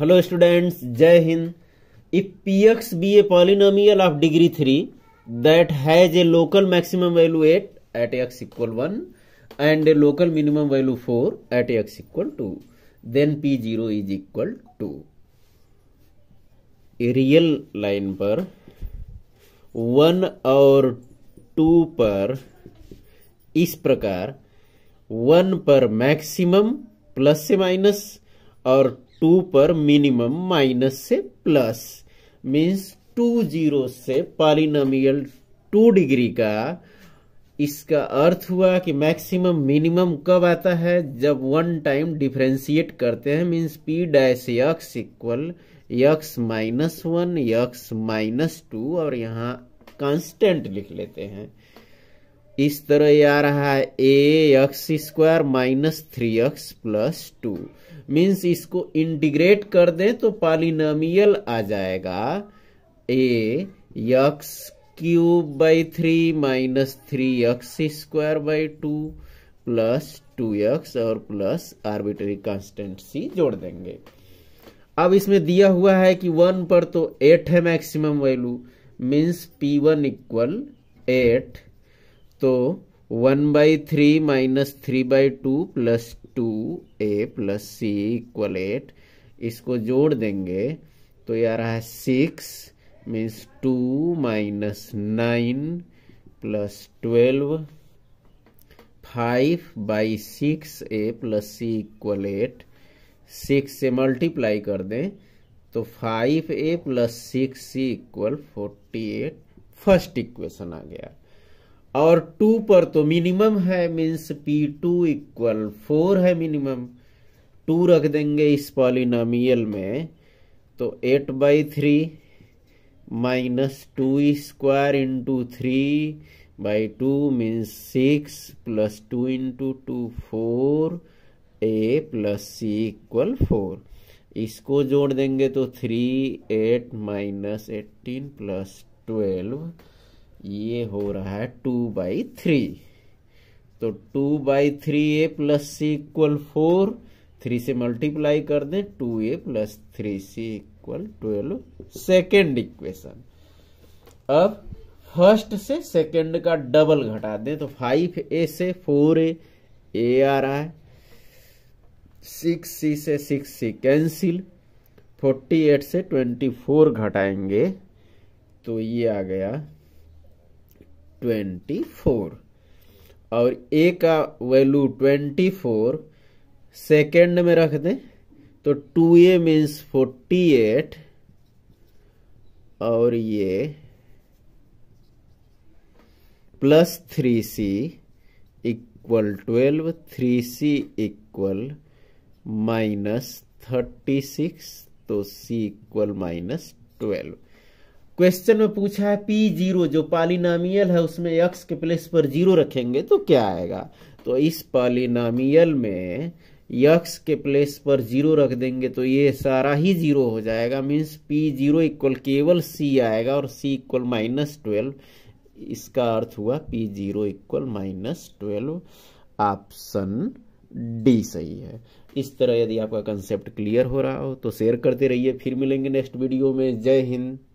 hello students Jai Hind if P X B A polynomial of degree three that has a local maximum value at at X equal one and a local minimum value four at X equal to then P zero is equal to real line पर one और two पर इस प्रकार one पर maximum plus से minus और two पर minimum minus से प्लस मीन्स टू जीरो से पॉलिनोमियल टू डिग्री का इसका अर्थ हुआ कि मैक्सिमम मिनिमम कब आता है जब वन टाइम डिफ्रेंशिएट करते हैं means P dash X equal X minus one X minus two और यहाँ कांस्टेंट लिख लेते हैं इस तरह ये आ रहा है A X square minus three X plus two means इसको इंटीग्रेट कर दें तो पॉलिनोमियल आ जाएगा A X cube by three minus three X square by two plus two X और प्लस आर्बिटरी कांस्टेंट सी जोड़ देंगे अब इसमें दिया हुआ है कि वन पर तो एट है maximum value means P one equal eight तो one by three minus three by two plus two A plus C equal eight इसको जोड़ देंगे तो यह रहा है six means two minus nine plus twelve five by six A plus C equal eight six से multiply कर दें तो five A plus six C equal forty eight first equation आ गया और टू पर तो मिनिमम है means P two equal four है मिनिमम टू रख देंगे इस पॉलिनामियल में तो eight by three minus two square into three by two means six plus two into two four A plus C equal four इसको जोड़ देंगे तो three eight minus eighteen plus twelve ये हो रहा है टू बाई थ्री तो two by three A plus C equal four three से मल्टीप्लाई कर दें to A plus three C equal twelve second equation अब फर्स्ट से सेकेंड का डबल घटा दें तो फाइव ए से फोर ए ए आ रहा है सिक्स सी से six C cancel forty eight से ट्वेंटी फोर घटाएंगे तो ये आ गया ट्वेंटी फोर और ए का वैल्यू ट्वेंटी फोर सेकेंड में रख दें तो two A means forty eight और ये plus three C equal twelve three C equal minus thirty six तो C equal minus twelve question में पूछा है पी जीरो जो पालीनामियल है उसमें एक्स के प्लेस पर जीरो रखेंगे तो क्या आएगा तो इस पालीनामियल में यक्स के प्लेस पर जीरो रख देंगे तो ये सारा ही जीरो हो जाएगा मीन्स पी जीरो इक्वल केवल सी आएगा और सी इक्वल माइनस ट्वेल्व इसका अर्थ हुआ P zero equal minus twelve option D सही है इस तरह यदि आपका कंसेप्ट क्लियर हो रहा हो तो शेयर करते रहिए फिर मिलेंगे नेक्स्ट वीडियो में जय हिंद